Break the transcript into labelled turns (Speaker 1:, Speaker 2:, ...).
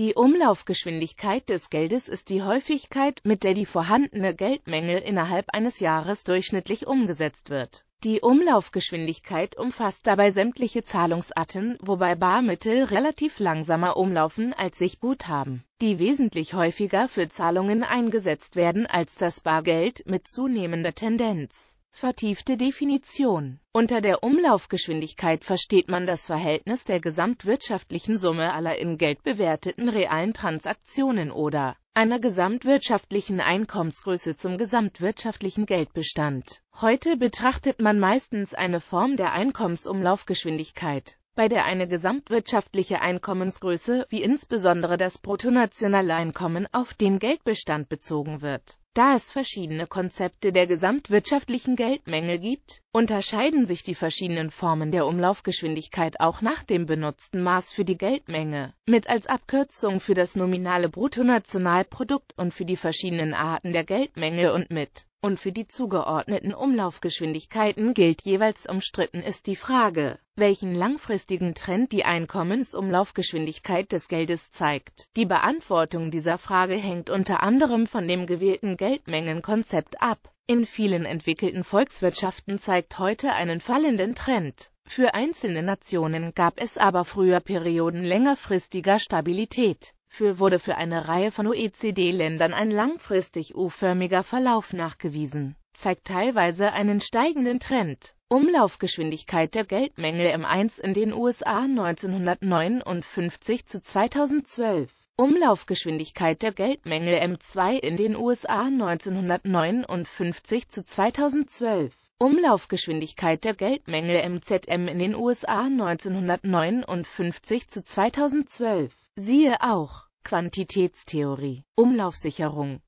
Speaker 1: Die Umlaufgeschwindigkeit des Geldes ist die Häufigkeit, mit der die vorhandene Geldmenge innerhalb eines Jahres durchschnittlich umgesetzt wird. Die Umlaufgeschwindigkeit umfasst dabei sämtliche Zahlungsarten, wobei Barmittel relativ langsamer umlaufen als sich Guthaben, die wesentlich häufiger für Zahlungen eingesetzt werden als das Bargeld mit zunehmender Tendenz. Vertiefte Definition. Unter der Umlaufgeschwindigkeit versteht man das Verhältnis der gesamtwirtschaftlichen Summe aller in Geld bewerteten realen Transaktionen oder einer gesamtwirtschaftlichen Einkommensgröße zum gesamtwirtschaftlichen Geldbestand. Heute betrachtet man meistens eine Form der Einkommensumlaufgeschwindigkeit bei der eine gesamtwirtschaftliche Einkommensgröße, wie insbesondere das Bruttonationaleinkommen, auf den Geldbestand bezogen wird da es verschiedene Konzepte der gesamtwirtschaftlichen Geldmenge gibt, unterscheiden sich die verschiedenen Formen der Umlaufgeschwindigkeit auch nach dem benutzten Maß für die Geldmenge, mit als Abkürzung für das nominale Bruttonationalprodukt und für die verschiedenen Arten der Geldmenge und mit und für die zugeordneten Umlaufgeschwindigkeiten gilt jeweils umstritten ist die Frage, welchen langfristigen Trend die Einkommensumlaufgeschwindigkeit des Geldes zeigt. Die Beantwortung dieser Frage hängt unter anderem von dem gewählten Geldmengenkonzept ab. In vielen entwickelten Volkswirtschaften zeigt heute einen fallenden Trend. Für einzelne Nationen gab es aber früher Perioden längerfristiger Stabilität. Für wurde für eine Reihe von OECD-Ländern ein langfristig U-förmiger Verlauf nachgewiesen, zeigt teilweise einen steigenden Trend. Umlaufgeschwindigkeit der Geldmenge M1 in den USA 1959 zu 2012 Umlaufgeschwindigkeit der Geldmenge M2 in den USA 1959 zu 2012 Umlaufgeschwindigkeit der Geldmenge MZM in den USA 1959 zu 2012. Siehe auch Quantitätstheorie, Umlaufsicherung